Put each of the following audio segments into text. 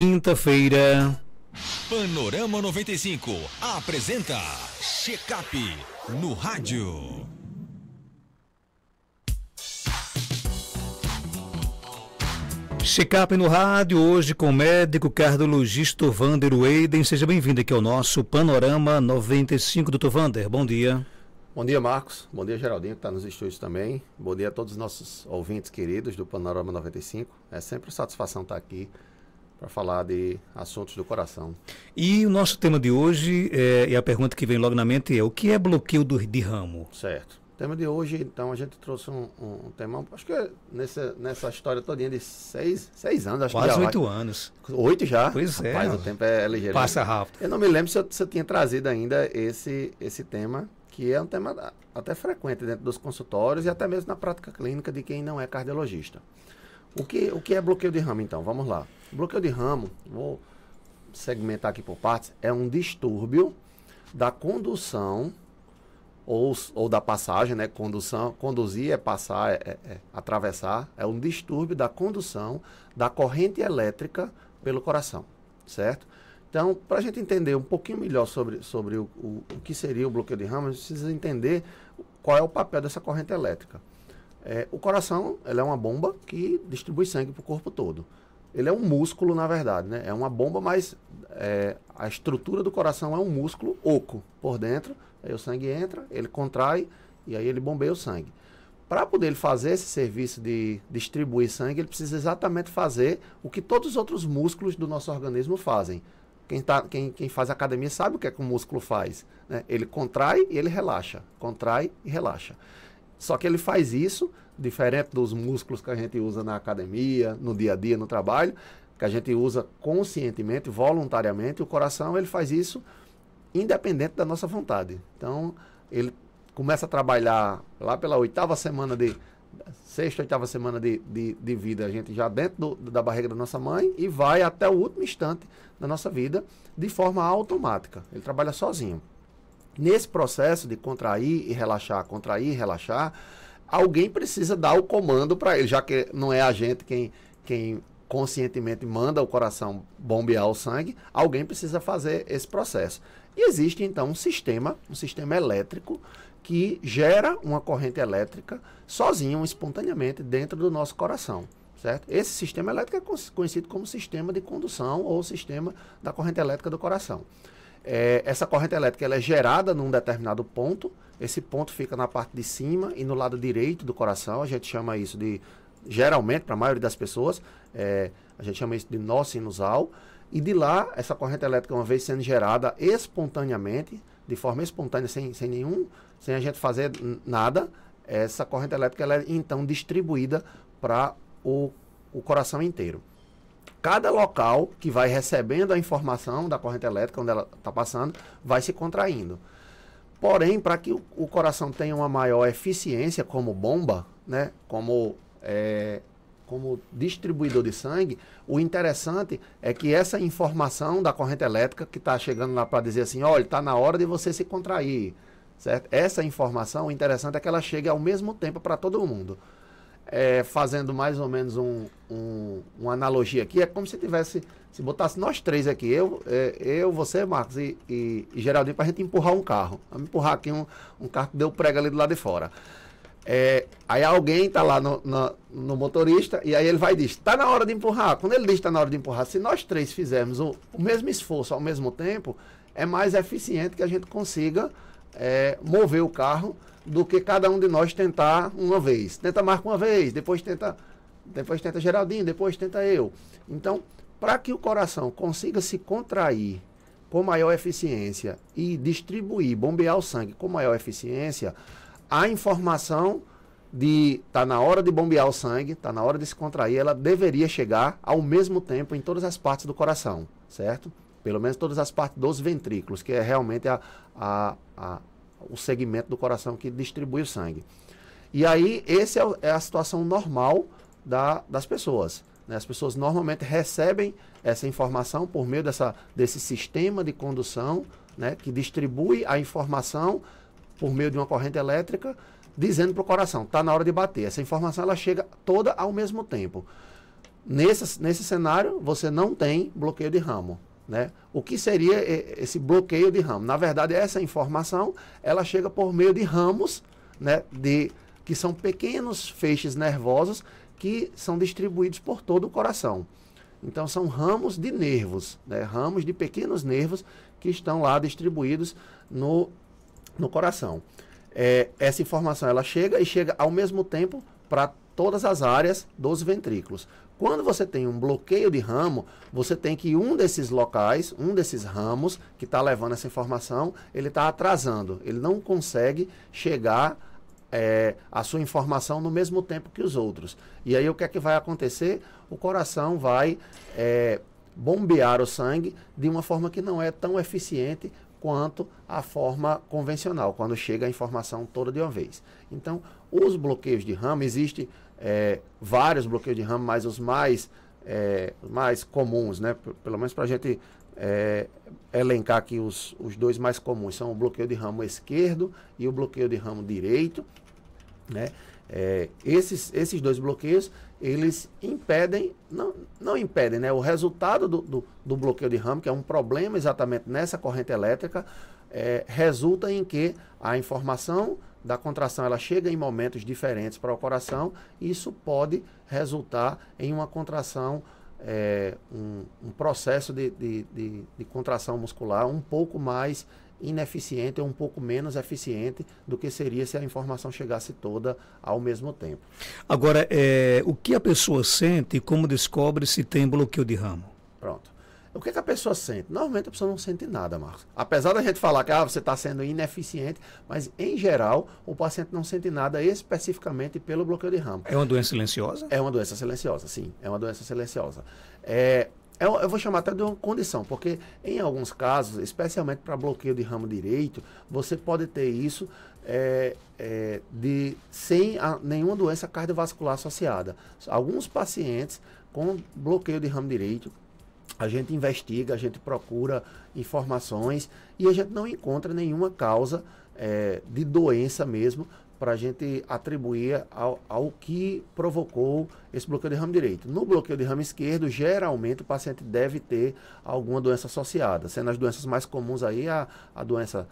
quinta-feira. Panorama 95 apresenta Checkup no rádio. Checkup no rádio hoje com o médico cardiologista Vander Weiden. Seja bem-vindo aqui ao nosso Panorama 95, doutor Vander. Bom dia. Bom dia, Marcos. Bom dia, Geraldinho, que está nos estúdios também. Bom dia a todos os nossos ouvintes queridos do Panorama 95. É sempre satisfação estar aqui para falar de assuntos do coração. E o nosso tema de hoje, é, e a pergunta que vem logo na mente é: o que é bloqueio do, de ramo? Certo. O tema de hoje, então, a gente trouxe um, um tema, acho que é nessa, nessa história todinha de seis, seis anos, acho Quase que já oito vai. anos. Oito já? Pois é. Mas o tempo é ligeiro. Né? Passa rápido. Eu não me lembro se eu, se eu tinha trazido ainda esse, esse tema, que é um tema até frequente dentro dos consultórios e até mesmo na prática clínica de quem não é cardiologista. O que, o que é bloqueio de ramo, então? Vamos lá. Bloqueio de ramo, vou segmentar aqui por partes, é um distúrbio da condução ou, ou da passagem, né? Condução, conduzir é passar, é, é, é atravessar. É um distúrbio da condução da corrente elétrica pelo coração, certo? Então, para a gente entender um pouquinho melhor sobre, sobre o, o, o que seria o bloqueio de gente precisa entender qual é o papel dessa corrente elétrica. É, o coração é uma bomba que distribui sangue para o corpo todo. Ele é um músculo, na verdade, né? É uma bomba, mas é, a estrutura do coração é um músculo oco por dentro. Aí o sangue entra, ele contrai e aí ele bombeia o sangue. Para poder ele fazer esse serviço de distribuir sangue, ele precisa exatamente fazer o que todos os outros músculos do nosso organismo fazem. Quem, tá, quem, quem faz academia sabe o que é que o músculo faz. Né? Ele contrai e ele relaxa. Contrai e relaxa. Só que ele faz isso, diferente dos músculos que a gente usa na academia, no dia a dia, no trabalho, que a gente usa conscientemente, voluntariamente, o coração ele faz isso independente da nossa vontade. Então, ele começa a trabalhar lá pela oitava semana de. Sexta, oitava semana de, de, de vida, a gente já dentro do, da barriga da nossa mãe e vai até o último instante da nossa vida de forma automática. Ele trabalha sozinho. Nesse processo de contrair e relaxar, contrair e relaxar, alguém precisa dar o comando para ele, já que não é a gente quem, quem conscientemente manda o coração bombear o sangue, alguém precisa fazer esse processo. E existe então um sistema, um sistema elétrico que gera uma corrente elétrica sozinho, espontaneamente dentro do nosso coração. Certo? Esse sistema elétrico é conhecido como sistema de condução ou sistema da corrente elétrica do coração. É, essa corrente elétrica ela é gerada num determinado ponto. Esse ponto fica na parte de cima e no lado direito do coração. A gente chama isso de, geralmente, para a maioria das pessoas, é, a gente chama isso de nó sinusal. E de lá, essa corrente elétrica, uma vez sendo gerada espontaneamente, de forma espontânea, sem, sem nenhum, sem a gente fazer nada, essa corrente elétrica ela é então distribuída para o, o coração inteiro cada local que vai recebendo a informação da corrente elétrica, onde ela está passando, vai se contraindo. Porém, para que o, o, coração tenha uma maior eficiência como bomba, né, como, é, como distribuidor de sangue, o interessante é que essa informação da corrente elétrica que está chegando lá para dizer assim, olha, está na hora de você se contrair, certo? Essa informação, o interessante é que ela chegue ao mesmo tempo para todo mundo é, fazendo mais ou menos um, um, uma analogia aqui, é como se tivesse, se botasse nós três aqui, eu, é, eu você, Marcos e, e, e Geraldinho, para a gente empurrar um carro. Vamos empurrar aqui um, um carro que deu prega ali do lado de fora. É, aí alguém está lá no, no, no, motorista e aí ele vai e diz, está na hora de empurrar. Quando ele diz está na hora de empurrar, se nós três fizermos o, o mesmo esforço ao mesmo tempo, é mais eficiente que a gente consiga é, mover o carro do que cada um de nós tentar uma vez. Tenta Marco uma vez, depois tenta, depois tenta Geraldinho, depois tenta eu. Então, para que o coração consiga se contrair com maior eficiência e distribuir, bombear o sangue com maior eficiência, a informação de tá na hora de bombear o sangue, tá na hora de se contrair, ela deveria chegar ao mesmo tempo em todas as partes do coração, certo? pelo menos todas as partes dos ventrículos, que é realmente a, a, a, o segmento do coração que distribui o sangue. E aí, essa é, é a situação normal da, das pessoas. Né? As pessoas normalmente recebem essa informação por meio dessa, desse sistema de condução, né? que distribui a informação por meio de uma corrente elétrica, dizendo para o coração, está na hora de bater. Essa informação ela chega toda ao mesmo tempo. Nesse, nesse cenário, você não tem bloqueio de ramo. Né? O que seria é, esse bloqueio de ramo? Na verdade, essa informação ela chega por meio de ramos, né, de, que são pequenos feixes nervosos que são distribuídos por todo o coração. Então, são ramos de nervos, né, ramos de pequenos nervos que estão lá distribuídos no, no coração. É, essa informação ela chega e chega ao mesmo tempo para todas as áreas dos ventrículos. Quando você tem um bloqueio de ramo, você tem que um desses locais, um desses ramos que está levando essa informação, ele está atrasando. Ele não consegue chegar é, a sua informação no mesmo tempo que os outros. E aí o que é que vai acontecer? O coração vai é, bombear o sangue de uma forma que não é tão eficiente quanto a forma convencional, quando chega a informação toda de uma vez. Então, os bloqueios de ramo, existem é, vários bloqueios de RAM, mas os mais, é, mais comuns, né? pelo menos para a gente é, elencar aqui os, os dois mais comuns, são o bloqueio de ramo esquerdo e o bloqueio de ramo direito, né? É, esses, esses dois bloqueios, eles impedem, não, não impedem, né? O resultado do, do, do bloqueio de ramo, que é um problema exatamente nessa corrente elétrica, é, resulta em que a informação da contração ela chega em momentos diferentes para o coração e isso pode resultar em uma contração, é, um, um, processo de, de, de, de, contração muscular um pouco mais ineficiente ou um pouco menos eficiente do que seria se a informação chegasse toda ao mesmo tempo. Agora, é, o que a pessoa sente e como descobre se tem bloqueio de ramo? Pronto. O que, é que a pessoa sente? Normalmente a pessoa não sente nada, Marcos. Apesar da gente falar que ah, você está sendo ineficiente, mas em geral o paciente não sente nada especificamente pelo bloqueio de ramo. É uma doença silenciosa? É uma doença silenciosa, sim. É uma doença silenciosa. É, eu, é eu, vou chamar até de uma condição, porque em alguns casos, especialmente para bloqueio de ramo direito, você pode ter isso é, é, de, sem a, nenhuma doença cardiovascular associada. Alguns pacientes com bloqueio de ramo direito a gente investiga, a gente procura informações e a gente não encontra nenhuma causa é, de doença mesmo para a gente atribuir ao, ao, que provocou esse bloqueio de ramo direito. No bloqueio de ramo esquerdo, geralmente o paciente deve ter alguma doença associada, sendo as doenças mais comuns aí a, a doença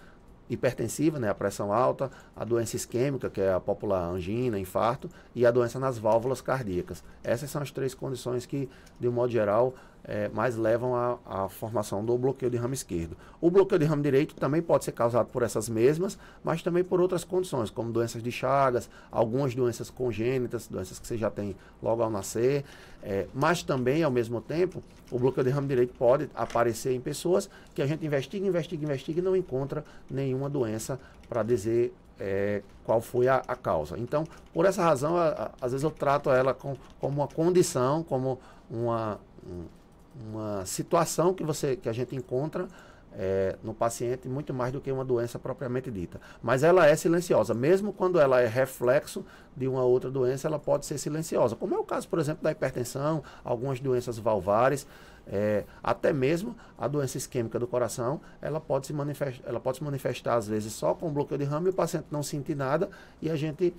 hipertensiva, né, a pressão alta, a doença isquêmica, que é a popular angina, infarto, e a doença nas válvulas cardíacas. Essas são as três condições que, de um modo geral, é, mas levam à formação do bloqueio de ramo esquerdo. O bloqueio de ramo direito também pode ser causado por essas mesmas, mas também por outras condições, como doenças de Chagas, algumas doenças congênitas, doenças que você já tem logo ao nascer, é, mas também, ao mesmo tempo, o bloqueio de ramo direito pode aparecer em pessoas que a gente investiga, investiga, investiga e não encontra nenhuma doença para dizer é, qual foi a, a, causa. Então, por essa razão, a, a, às vezes eu trato ela com, como uma condição, como uma uma situação que, você, que a gente encontra é, no paciente muito mais do que uma doença propriamente dita. Mas ela é silenciosa, mesmo quando ela é reflexo de uma outra doença, ela pode ser silenciosa, como é o caso, por exemplo, da hipertensão, algumas doenças valvares, é, até mesmo a doença isquêmica do coração, ela pode, se manifestar, ela pode se manifestar às vezes só com bloqueio de ramo e o paciente não sentir nada e a gente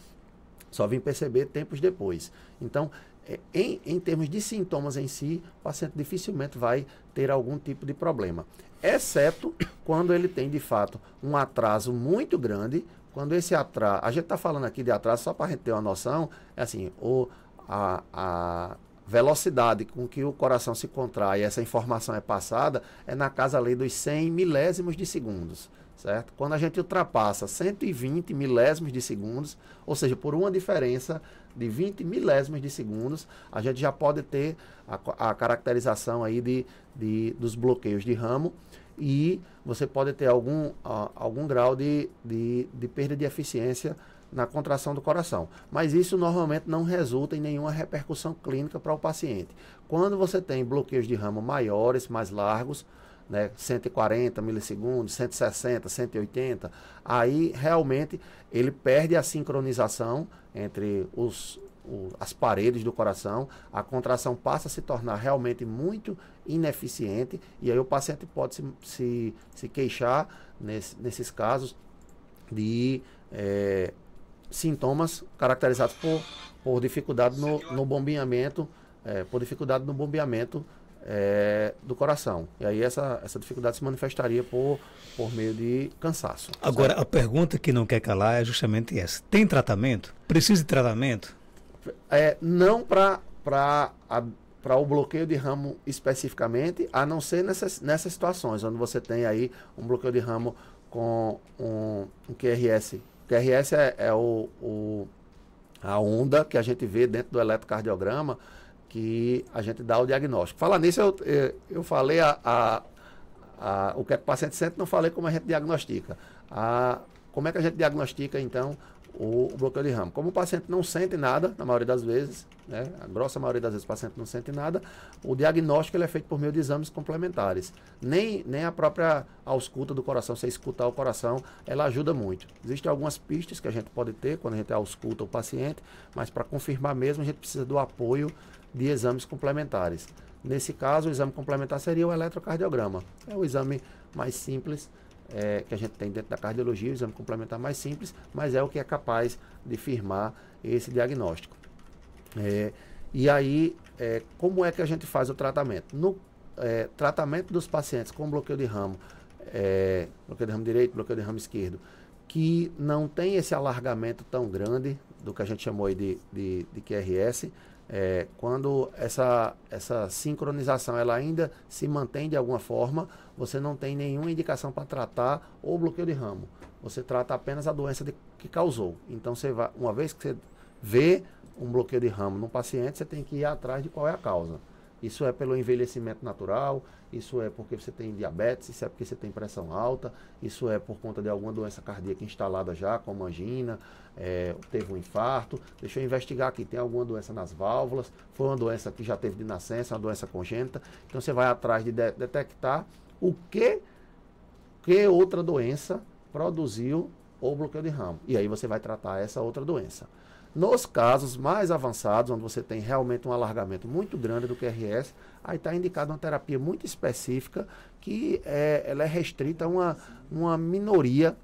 só vim perceber tempos depois. Então, é, em, em termos de sintomas em si, o paciente dificilmente vai ter algum tipo de problema. Exceto quando ele tem, de fato, um atraso muito grande. Quando esse atraso. A gente está falando aqui de atraso só para a gente ter uma noção. É assim, o, a, a velocidade com que o coração se contrai, essa informação é passada, é na casa lei dos 100 milésimos de segundos certo? Quando a gente ultrapassa 120 milésimos de segundos, ou seja, por uma diferença de 20 milésimos de segundos, a gente já pode ter a, a caracterização aí de, de, dos bloqueios de ramo e você pode ter algum, algum grau de, de, de perda de eficiência na contração do coração. Mas isso normalmente não resulta em nenhuma repercussão clínica para o paciente. Quando você tem bloqueios de ramo maiores, mais largos, né, 140 milissegundos, 160, 180, aí realmente ele perde a sincronização entre os, o, as paredes do coração, a contração passa a se tornar realmente muito ineficiente e aí o paciente pode se, se, se queixar nesse, nesses casos de é, sintomas caracterizados por, por dificuldade no, no bombeamento, é, por dificuldade no bombeamento é, do coração. E aí essa, essa dificuldade se manifestaria por, por meio de cansaço. Agora, certo? a pergunta que não quer calar é justamente essa. Tem tratamento? Precisa de tratamento? É, não para para o bloqueio de ramo especificamente, a não ser nessas, nessas situações, onde você tem aí um bloqueio de ramo com um, um QRS. QRS é, é o, o, a onda que a gente vê dentro do eletrocardiograma, que a gente dá o diagnóstico. Falar nisso, eu, eu falei a, a, a, o que é que o paciente sente, não falei como a gente diagnostica. A, como é que a gente diagnostica, então, o bloqueio de ramo. Como o paciente não sente nada, na maioria das vezes, né, a grossa maioria das vezes o paciente não sente nada, o diagnóstico ele é feito por meio de exames complementares. Nem, nem a própria ausculta do coração, se é escutar o coração, ela ajuda muito. Existem algumas pistas que a gente pode ter quando a gente ausculta o paciente, mas para confirmar mesmo a gente precisa do apoio de exames complementares. Nesse caso, o exame complementar seria o eletrocardiograma. É o exame mais simples é, que a gente tem dentro da cardiologia, o exame complementar mais simples, mas é o que é capaz de firmar esse diagnóstico. É, e aí, é, como é que a gente faz o tratamento? No é, tratamento dos pacientes com bloqueio de ramo, é, bloqueio de ramo direito, bloqueio de ramo esquerdo, que não tem esse alargamento tão grande do que a gente chamou de, de, de QRS, é, quando essa, essa sincronização ela ainda se mantém de alguma forma, você não tem nenhuma indicação para tratar o bloqueio de ramo. Você trata apenas a doença de, que causou. Então, você vai, uma vez que você vê um bloqueio de ramo num paciente, você tem que ir atrás de qual é a causa. Isso é pelo envelhecimento natural, isso é porque você tem diabetes, isso é porque você tem pressão alta, isso é por conta de alguma doença cardíaca instalada já, como angina, é, teve um infarto. Deixa eu investigar aqui, tem alguma doença nas válvulas, foi uma doença que já teve de nascença, uma doença congênita. Então você vai atrás de, de detectar o que, que outra doença produziu o bloqueio de ramo. E aí você vai tratar essa outra doença. Nos casos mais avançados, onde você tem realmente um alargamento muito grande do QRS, aí está indicada uma terapia muito específica que é, ela é restrita a uma, uma minoria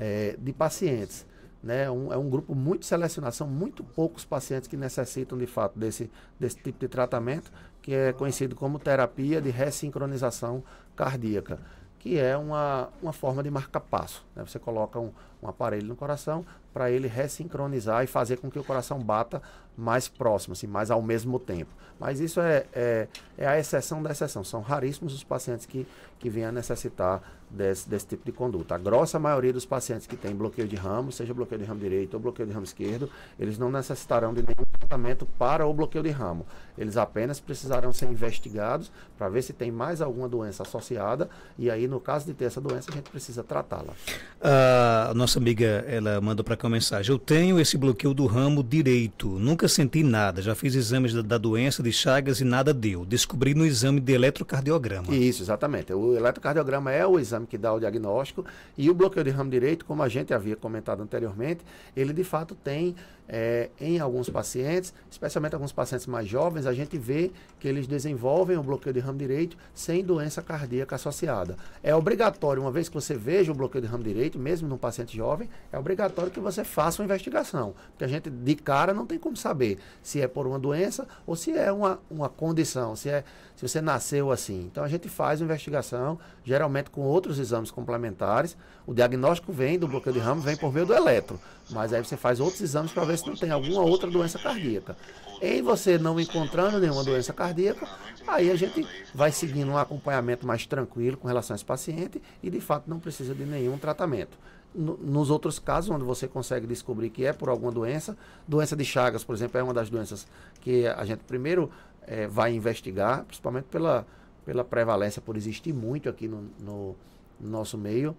é, de pacientes. Né? Um, é um grupo muito selecionado, são muito poucos pacientes que necessitam de fato desse, desse tipo de tratamento, que é conhecido como terapia de ressincronização cardíaca que é uma, uma forma de marca-passo. Né? Você coloca um, um aparelho no coração para ele ressincronizar e fazer com que o coração bata mais próximo, assim, mais ao mesmo tempo. Mas isso é, é, é a exceção da exceção. São raríssimos os pacientes que, que vêm a necessitar desse, desse tipo de conduta. A grossa maioria dos pacientes que tem bloqueio de ramo, seja bloqueio de ramo direito ou bloqueio de ramo esquerdo, eles não necessitarão de nenhum tratamento para o bloqueio de ramo. Eles apenas precisarão ser investigados para ver se tem mais alguma doença associada e aí, no caso de ter essa doença, a gente precisa tratá-la. Uh, nós nossa amiga, ela manda para cá uma mensagem. Eu tenho esse bloqueio do ramo direito. Nunca senti nada. Já fiz exames da, da doença de Chagas e nada deu. Descobri no exame de eletrocardiograma. Isso, exatamente. O eletrocardiograma é o exame que dá o diagnóstico e o bloqueio de ramo direito, como a gente havia comentado anteriormente, ele de fato tem é, em alguns pacientes, especialmente alguns pacientes mais jovens, a gente vê que eles desenvolvem o bloqueio de ramo direito sem doença cardíaca associada. É obrigatório, uma vez que você veja o bloqueio de ramo direito, mesmo num paciente jovem, é obrigatório que você faça uma investigação, porque a gente de cara não tem como saber se é por uma doença ou se é uma, uma condição, se, é, se você nasceu assim. Então a gente faz uma investigação, geralmente com outros exames complementares. O diagnóstico vem do bloqueio de ramo, vem por meio do eletro, mas aí você faz outros exames para ver ver se não tem alguma outra doença cardíaca. Em você não encontrando nenhuma doença cardíaca, aí a gente vai seguindo um acompanhamento mais tranquilo com relação a esse paciente e de fato não precisa de nenhum tratamento nos outros casos onde você consegue descobrir que é por alguma doença, doença de Chagas, por exemplo, é uma das doenças que a gente primeiro é, vai investigar, principalmente pela, pela prevalência, por existir muito aqui no, no, no nosso meio.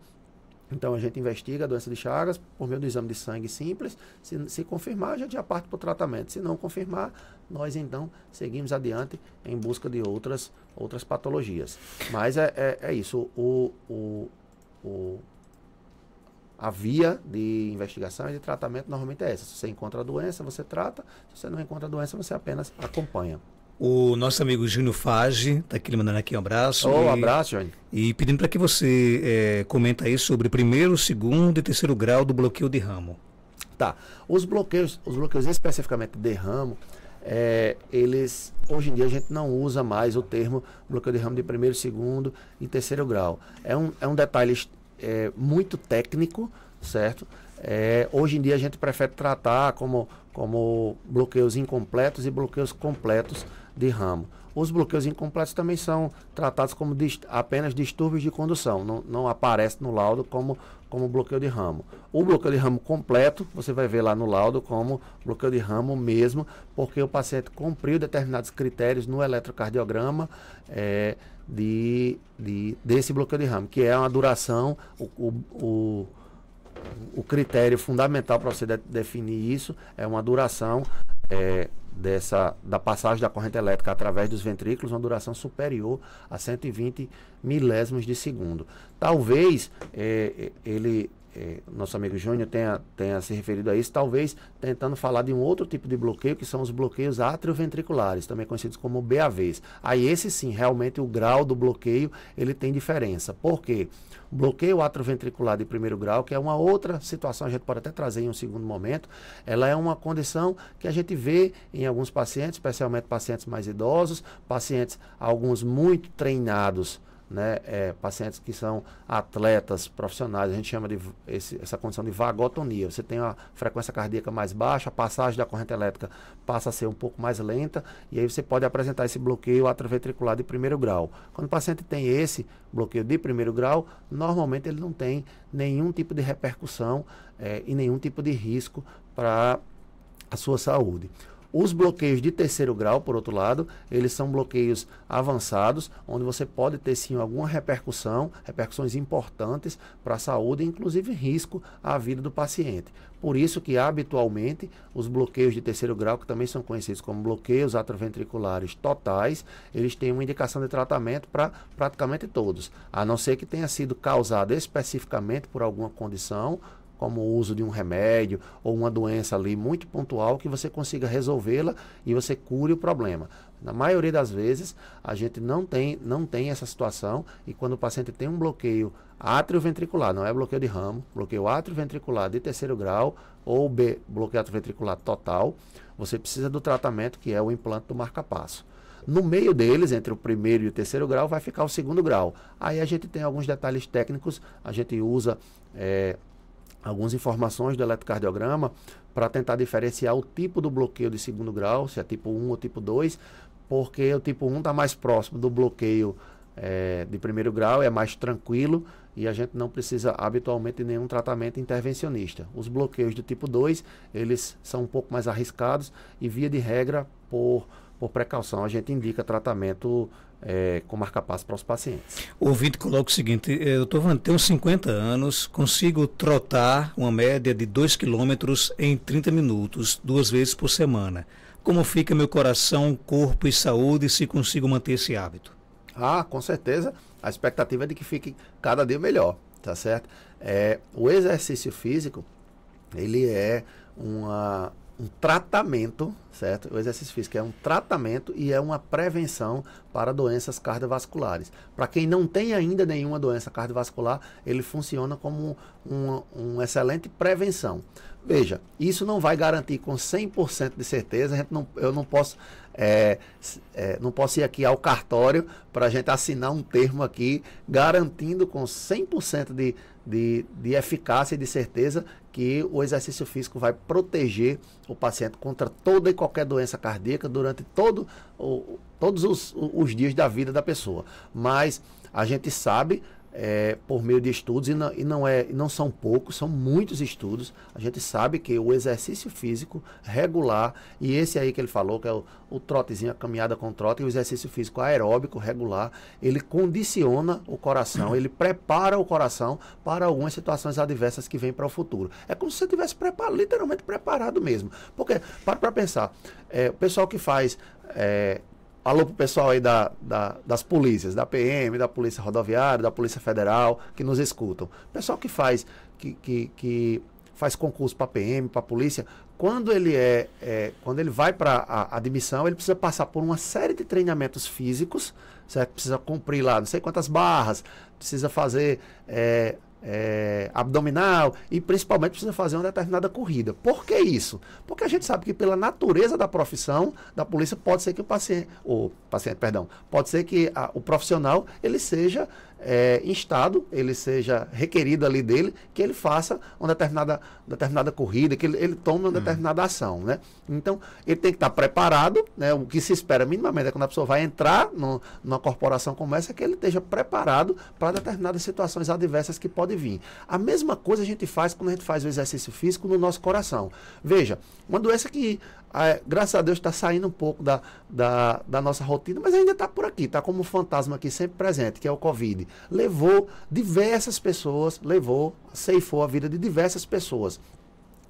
Então a gente investiga a doença de Chagas por meio do exame de sangue simples. Se, se confirmar, a gente já parte para o tratamento. Se não confirmar, nós então seguimos adiante em busca de outras, outras patologias. Mas é, é, é isso. O, o, o, a via de investigação e de tratamento normalmente é essa. Se você encontra a doença, você trata. Se você não encontra a doença, você apenas acompanha o nosso amigo Júnior Fage, está aqui mandando aqui um abraço. Oh, um abraço, Júnior. E pedindo para que você é, comenta aí sobre primeiro, segundo e terceiro grau do bloqueio de ramo. Tá. Os bloqueios, os bloqueios especificamente de ramo, é, eles hoje em dia a gente não usa mais o termo bloqueio de ramo de primeiro, segundo e terceiro grau. É um, é um detalhe é, muito técnico, certo? É, hoje em dia a gente prefere tratar como, como bloqueios incompletos e bloqueios completos de ramo. Os bloqueios incompletos também são tratados como dist apenas distúrbios de condução, não, não aparece no laudo como, como bloqueio de ramo. O bloqueio de ramo completo, você vai ver lá no laudo como bloqueio de ramo mesmo, porque o paciente cumpriu determinados critérios no eletrocardiograma é, de, de, desse bloqueio de ramo, que é uma duração, o, o, o o critério fundamental para você de definir isso é uma duração é, dessa, da passagem da corrente elétrica através dos ventrículos uma duração superior a 120 milésimos de segundo. Talvez é, ele é, nosso amigo Júnior tenha, tenha se referido a isso, talvez tentando falar de um outro tipo de bloqueio, que são os bloqueios atrioventriculares, também conhecidos como BAVs. Aí esse sim, realmente o grau do bloqueio, ele tem diferença. Por quê? Bloqueio atrioventricular de primeiro grau, que é uma outra situação, a gente pode até trazer em um segundo momento, ela é uma condição que a gente vê em alguns pacientes, especialmente pacientes mais idosos, pacientes, alguns muito treinados, né, é, pacientes que são atletas profissionais, a gente chama de esse, essa condição de vagotonia. Você tem uma frequência cardíaca mais baixa, a passagem da corrente elétrica passa a ser um pouco mais lenta e aí você pode apresentar esse bloqueio atraventricular de primeiro grau. Quando o paciente tem esse bloqueio de primeiro grau, normalmente ele não tem nenhum tipo de repercussão é, e nenhum tipo de risco para a sua saúde. Os bloqueios de terceiro grau, por outro lado, eles são bloqueios avançados, onde você pode ter sim alguma repercussão, repercussões importantes para a saúde, inclusive risco à vida do paciente. Por isso que habitualmente os bloqueios de terceiro grau, que também são conhecidos como bloqueios atroventriculares totais, eles têm uma indicação de tratamento para praticamente todos, a não ser que tenha sido causado especificamente por alguma condição como o uso de um remédio ou uma doença ali muito pontual que você consiga resolvê-la e você cure o problema. Na maioria das vezes, a gente não tem, não tem essa situação e quando o paciente tem um bloqueio atrioventricular, não é bloqueio de ramo, bloqueio atrioventricular de terceiro grau ou B, bloqueio atrioventricular total, você precisa do tratamento que é o implante do marca-passo. No meio deles, entre o primeiro e o terceiro grau, vai ficar o segundo grau. Aí a gente tem alguns detalhes técnicos, a gente usa é, algumas informações do eletrocardiograma para tentar diferenciar o tipo do bloqueio de segundo grau, se é tipo 1 ou tipo 2, porque o tipo 1 está mais próximo do bloqueio é, de primeiro grau, é mais tranquilo e a gente não precisa habitualmente de nenhum tratamento intervencionista. Os bloqueios do tipo 2, eles são um pouco mais arriscados e via de regra por por precaução, a gente indica tratamento é, com marca-passo para os pacientes. O ouvinte coloca o seguinte: eh, doutor Van, tenho 50 anos, consigo trotar uma média de 2 quilômetros em 30 minutos, duas vezes por semana. Como fica meu coração, corpo e saúde se consigo manter esse hábito? Ah, com certeza. A expectativa é de que fique cada dia melhor, tá certo? É, o exercício físico, ele é uma um tratamento, certo? O exercício físico é um tratamento e é uma prevenção para doenças cardiovasculares. Para quem não tem ainda nenhuma doença cardiovascular, ele funciona como uma um excelente prevenção. Veja, isso não vai garantir com 100% de certeza, não, eu não posso é, é, não posso ir aqui ao cartório para a gente assinar um termo aqui, garantindo com 100% de, de, de eficácia e de certeza que o exercício físico vai proteger o paciente contra toda e qualquer doença cardíaca durante todo, o, todos os, os dias da vida da pessoa. Mas a gente sabe é, por meio de estudos, e não, e não, é, não são poucos, são muitos estudos. A gente sabe que o exercício físico regular, e esse aí que ele falou, que é o, o trotezinho, a caminhada com trote, e o exercício físico aeróbico regular, ele condiciona o coração, ele prepara o coração para algumas situações adversas que vêm para o futuro. É como se você tivesse preparado, literalmente preparado mesmo. Porque, para para pensar, é, o pessoal que faz é, Alô pro pessoal aí da, da, das polícias, da PM, da Polícia Rodoviária, da Polícia Federal, que nos escutam. Pessoal que faz, que, que, que faz concurso para PM, para polícia, quando ele é, é quando ele vai para a admissão, ele precisa passar por uma série de treinamentos físicos, certo? Precisa cumprir lá não sei quantas barras, precisa fazer é, é, abdominal e principalmente precisa fazer uma determinada corrida. Por que isso? Porque a gente sabe que pela natureza da profissão da polícia pode ser que o paciente, o paciente, perdão, pode ser que a, o profissional ele seja é, instado, ele seja requerido ali dele, que ele faça uma determinada, determinada corrida, que ele, ele tome uma uhum. determinada ação, né? Então, ele tem que estar preparado, né? O que se espera minimamente é quando a pessoa vai entrar no, numa corporação como essa, que ele esteja preparado para determinadas situações adversas que podem vir. A mesma coisa a gente faz quando a gente faz o exercício físico no nosso coração. Veja, uma doença que ah, é, graças a Deus está saindo um pouco da, da, da nossa rotina, mas ainda está por aqui, está como um fantasma aqui sempre presente, que é o Covid. Levou diversas pessoas, levou, ceifou a vida de diversas pessoas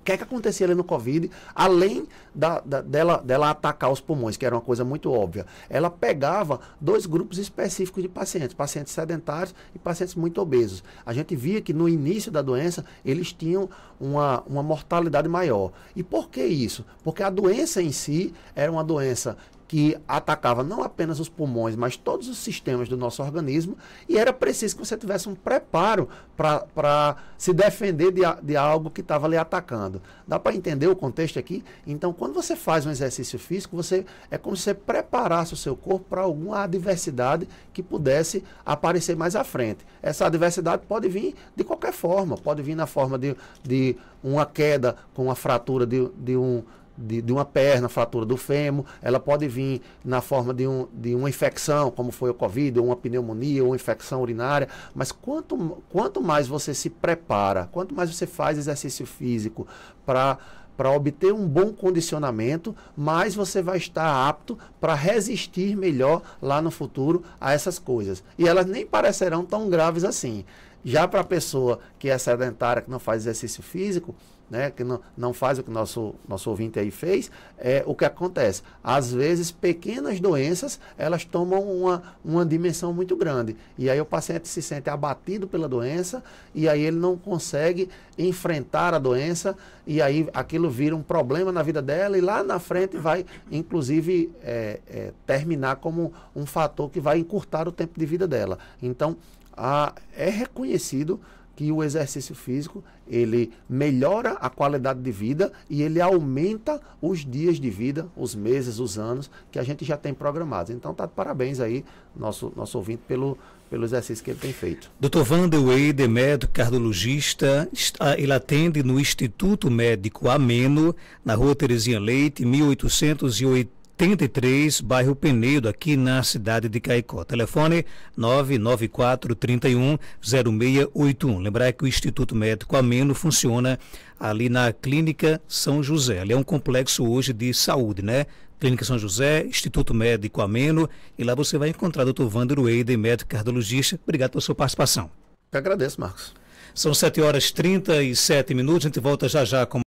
que é que acontecia ali no Covid, além da, da, dela, dela atacar os pulmões, que era uma coisa muito óbvia. Ela pegava dois grupos específicos de pacientes, pacientes sedentários e pacientes muito obesos. A gente via que no início da doença eles tinham uma, uma mortalidade maior. E por que isso? Porque a doença em si era uma doença que atacava não apenas os pulmões, mas todos os sistemas do nosso organismo, e era preciso que você tivesse um preparo para se defender de, de algo que estava lhe atacando. Dá para entender o contexto aqui? Então, quando você faz um exercício físico, você é como se você preparasse o seu corpo para alguma adversidade que pudesse aparecer mais à frente. Essa adversidade pode vir de qualquer forma, pode vir na forma de, de uma queda com uma fratura de, de um de, de, uma perna, fratura do fêmur, ela pode vir na forma de, um, de uma infecção, como foi o Covid, ou uma pneumonia, ou uma infecção urinária. Mas quanto, quanto mais você se prepara, quanto mais você faz exercício físico para para obter um bom condicionamento, mais você vai estar apto para resistir melhor lá no futuro a essas coisas. E elas nem parecerão tão graves assim. Já para a pessoa que é sedentária, que não faz exercício físico, né, que não, não faz o que nosso, nosso ouvinte aí fez, é o que acontece. Às vezes, pequenas doenças, elas tomam uma, uma dimensão muito grande. E aí o paciente se sente abatido pela doença e aí ele não consegue enfrentar a doença e aí aquilo vira um problema na vida dela e lá na frente vai, inclusive, é, é, terminar como um fator que vai encurtar o tempo de vida dela. Então, a, é reconhecido que o exercício físico ele melhora a qualidade de vida e ele aumenta os dias de vida, os meses, os anos que a gente já tem programados. Então tá de parabéns aí nosso nosso ouvinte pelo pelo exercício que ele tem feito. Dr. Wander de médico cardiologista, está, ele atende no Instituto Médico Ameno, na Rua Terezinha Leite, 1880 83, bairro Penedo, aqui na cidade de Caicó. Telefone 994-31-0681. Lembrar que o Instituto Médico Ameno funciona ali na Clínica São José. Ali é um complexo hoje de saúde, né? Clínica São José, Instituto Médico Ameno. E lá você vai encontrar o Dr. Wander Weide, médico cardiologista. Obrigado pela sua participação. Eu agradeço, Marcos. São 7 horas 37 minutos. A gente volta já já com